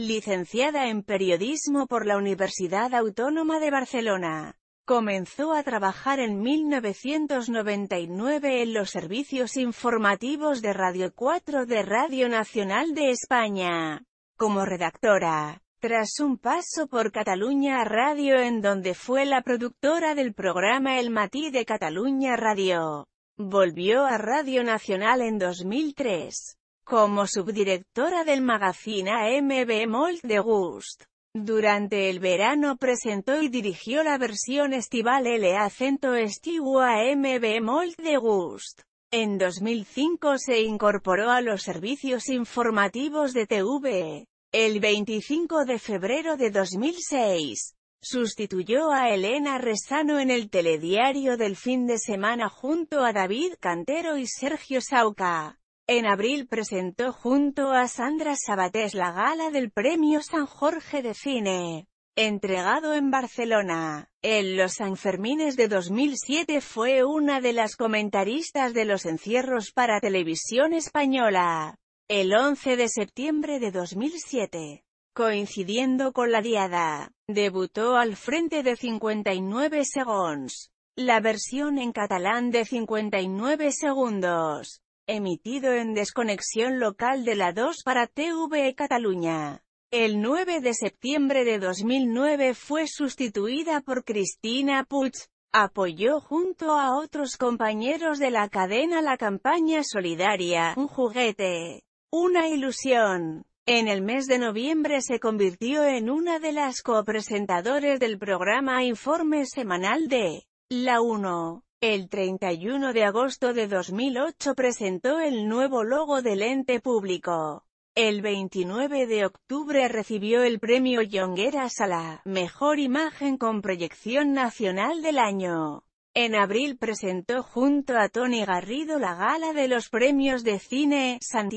Licenciada en Periodismo por la Universidad Autónoma de Barcelona. Comenzó a trabajar en 1999 en los servicios informativos de Radio 4 de Radio Nacional de España, como redactora. Tras un paso por Cataluña Radio en donde fue la productora del programa El Matí de Cataluña Radio. Volvió a Radio Nacional en 2003 como subdirectora del magazine AMB Mold de Gust. Durante el verano presentó y dirigió la versión estival L.A. acento estivo AMB Mold de Gust. En 2005 se incorporó a los servicios informativos de TV. El 25 de febrero de 2006, sustituyó a Elena Rezano en el telediario del fin de semana junto a David Cantero y Sergio Sauca. En abril presentó junto a Sandra Sabatés la gala del Premio San Jorge de Cine, entregado en Barcelona. En los Sanfermines de 2007 fue una de las comentaristas de los encierros para televisión española. El 11 de septiembre de 2007, coincidiendo con la diada, debutó al frente de 59 segundos. La versión en catalán de 59 segundos emitido en desconexión local de la 2 para TV Cataluña. El 9 de septiembre de 2009 fue sustituida por Cristina Puig. Apoyó junto a otros compañeros de la cadena la campaña solidaria, un juguete, una ilusión. En el mes de noviembre se convirtió en una de las copresentadores del programa Informe Semanal de La 1. El 31 de agosto de 2008 presentó el nuevo logo del ente público. El 29 de octubre recibió el premio Yongueras a la Mejor Imagen con Proyección Nacional del Año. En abril presentó junto a Tony Garrido la gala de los premios de cine, Sant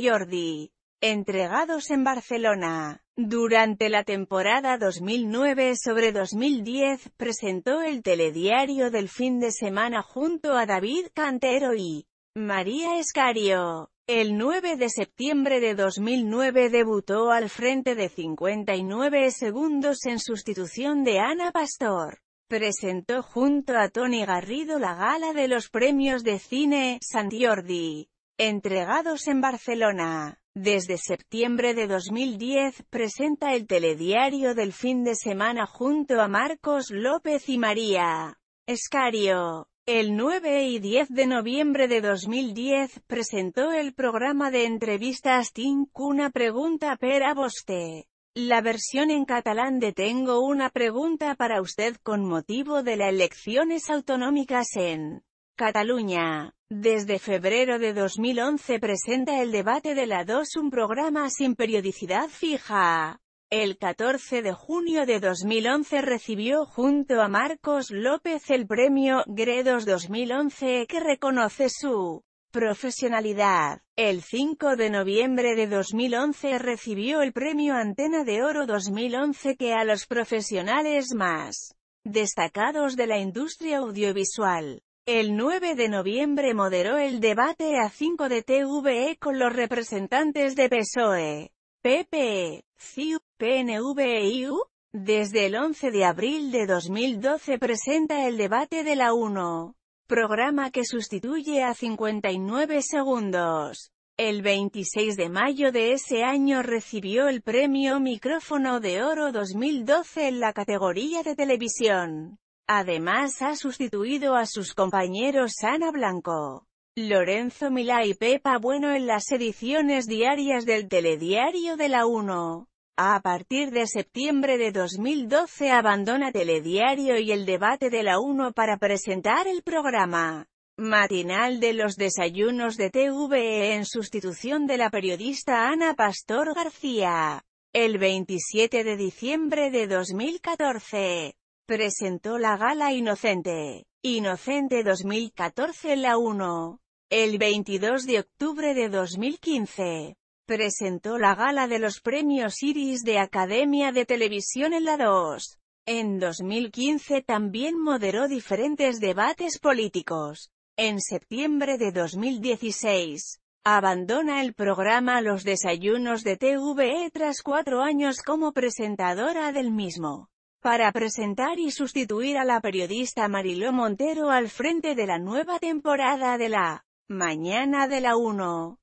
entregados en Barcelona. Durante la temporada 2009 sobre 2010, presentó el telediario del fin de semana junto a David Cantero y María Escario. El 9 de septiembre de 2009 debutó al frente de 59 segundos en sustitución de Ana Pastor. Presentó junto a Tony Garrido la gala de los premios de cine «Santiordi», entregados en Barcelona. Desde septiembre de 2010, presenta el telediario del fin de semana junto a Marcos López y María Escario. El 9 y 10 de noviembre de 2010, presentó el programa de entrevistas Tinc una pregunta per a vostè. La versión en catalán de Tengo una pregunta para usted con motivo de las elecciones autonómicas en Cataluña. Desde febrero de 2011 presenta El Debate de la 2 un programa sin periodicidad fija. El 14 de junio de 2011 recibió junto a Marcos López el premio Gredos 2011 que reconoce su profesionalidad. El 5 de noviembre de 2011 recibió el premio Antena de Oro 2011 que a los profesionales más destacados de la industria audiovisual. El 9 de noviembre moderó el debate A5 de TVE con los representantes de PSOE, PP, e, CIU, PNV e IU. Desde el 11 de abril de 2012 presenta el debate de la 1, programa que sustituye a 59 segundos. El 26 de mayo de ese año recibió el premio Micrófono de Oro 2012 en la categoría de televisión. Además ha sustituido a sus compañeros Ana Blanco, Lorenzo Milá y Pepa Bueno en las ediciones diarias del Telediario de la 1. A partir de septiembre de 2012 abandona Telediario y el debate de la 1 para presentar el programa matinal de los desayunos de TVE en sustitución de la periodista Ana Pastor García. El 27 de diciembre de 2014. Presentó la gala Inocente. Inocente 2014 en La 1. El 22 de octubre de 2015. Presentó la gala de los premios Iris de Academia de Televisión en la 2. En 2015 también moderó diferentes debates políticos. En septiembre de 2016, abandona el programa Los Desayunos de TVE tras cuatro años como presentadora del mismo para presentar y sustituir a la periodista Mariló Montero al frente de la nueva temporada de la Mañana de la 1.